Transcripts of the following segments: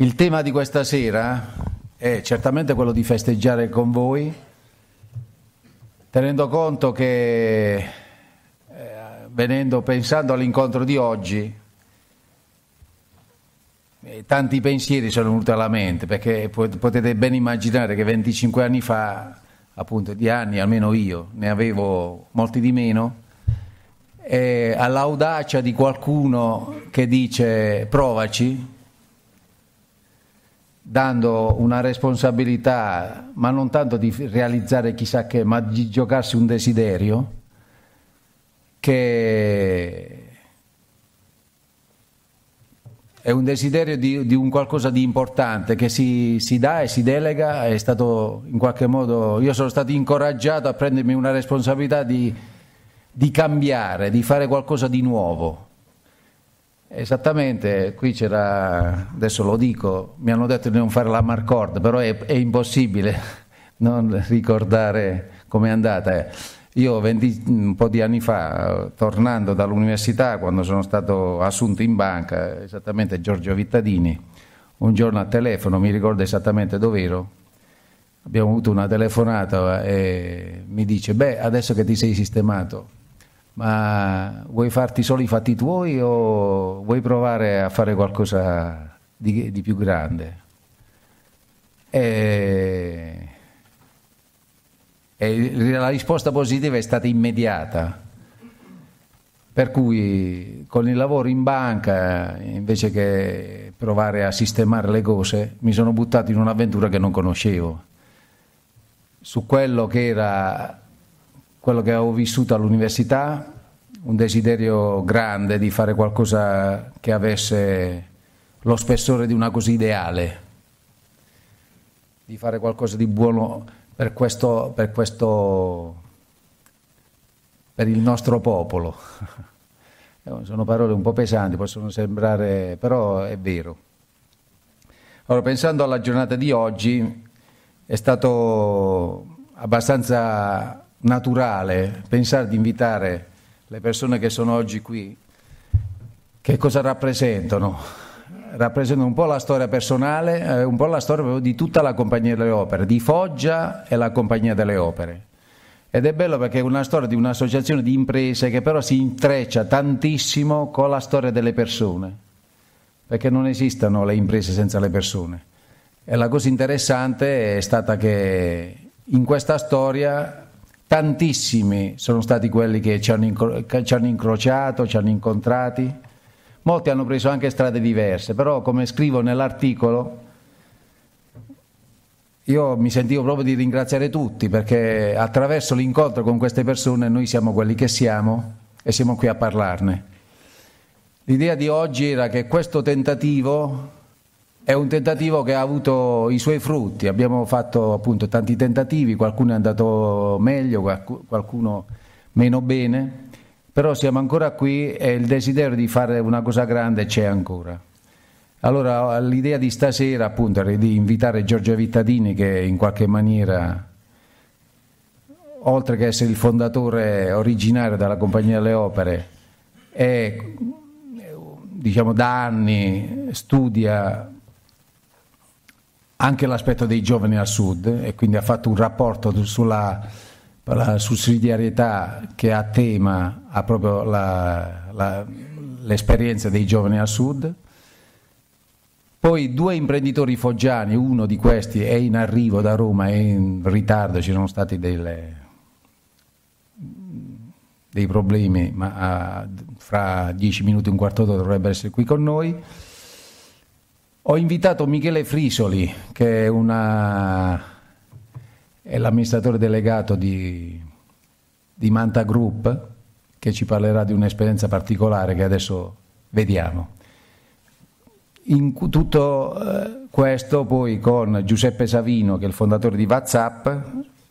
Il tema di questa sera è certamente quello di festeggiare con voi, tenendo conto che eh, venendo pensando all'incontro di oggi, eh, tanti pensieri sono venuti alla mente, perché potete ben immaginare che 25 anni fa, appunto di anni almeno io, ne avevo molti di meno, eh, all'audacia di qualcuno che dice provaci, dando una responsabilità, ma non tanto di realizzare chissà che, ma di giocarsi un desiderio che è un desiderio di, di un qualcosa di importante che si, si, dà e si delega, è stato in qualche modo, io sono stato incoraggiato a prendermi una responsabilità di, di cambiare, di fare qualcosa di nuovo Esattamente, qui c'era, adesso lo dico, mi hanno detto di non fare la Marcord, però è, è impossibile non ricordare com'è andata. Io 20, un po' di anni fa, tornando dall'università, quando sono stato assunto in banca, esattamente Giorgio Vittadini, un giorno a telefono, mi ricordo esattamente dove ero, abbiamo avuto una telefonata e mi dice, beh, adesso che ti sei sistemato, ma vuoi farti solo i fatti tuoi o vuoi provare a fare qualcosa di, di più grande? E, e la risposta positiva è stata immediata. Per cui con il lavoro in banca, invece che provare a sistemare le cose, mi sono buttato in un'avventura che non conoscevo. Su quello che era quello che ho vissuto all'università, un desiderio grande di fare qualcosa che avesse lo spessore di una cosa ideale, di fare qualcosa di buono per questo, per, questo, per il nostro popolo. Sono parole un po' pesanti, possono sembrare, però è vero. Allora, pensando alla giornata di oggi, è stato abbastanza naturale pensare di invitare le persone che sono oggi qui, che cosa rappresentano? Rappresentano un po' la storia personale, eh, un po' la storia di tutta la Compagnia delle Opere, di Foggia e la Compagnia delle Opere. Ed è bello perché è una storia di un'associazione di imprese che però si intreccia tantissimo con la storia delle persone, perché non esistono le imprese senza le persone. E la cosa interessante è stata che in questa storia tantissimi sono stati quelli che ci hanno, incro- ci hanno incrociato, ci hanno incontrati, molti hanno preso anche strade diverse, però come scrivo nell'articolo, io mi sentivo proprio di ringraziare tutti perché attraverso l'incontro con queste persone noi siamo quelli che siamo e siamo qui a parlarne. L'idea di oggi era che questo tentativo è un tentativo che ha avuto i suoi frutti, abbiamo fatto appunto tanti tentativi, qualcuno è andato meglio, qualcuno meno bene, però siamo ancora qui e il desiderio di fare una cosa grande c'è ancora. Allora l'idea di stasera appunto era di invitare Giorgio Vittadini che in qualche maniera oltre che essere il fondatore originario della Compagnia delle Opere, è, diciamo, da anni studia anche l'aspetto dei giovani al sud e quindi ha fatto un rapporto sulla, sulla sussidiarietà che ha tema ha proprio la, la, l'esperienza dei giovani al sud. Poi due imprenditori foggiani, uno di questi è in arrivo da Roma, è in ritardo, ci sono stati delle, dei problemi, ma ah, fra dieci minuti e un quarto d'ora dovrebbe essere qui con noi. Ho invitato Michele Frisoli, che è, una... è l'amministratore delegato di... di Manta Group, che ci parlerà di un'esperienza particolare che adesso vediamo. In tutto eh, questo poi con Giuseppe Savino, che è il fondatore di WhatsApp,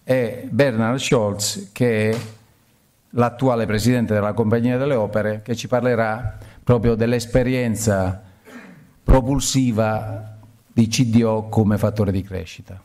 e Bernard Scholz, che è l'attuale presidente della Compagnia delle Opere, che ci parlerà proprio dell'esperienza propulsiva di CDO come fattore di crescita.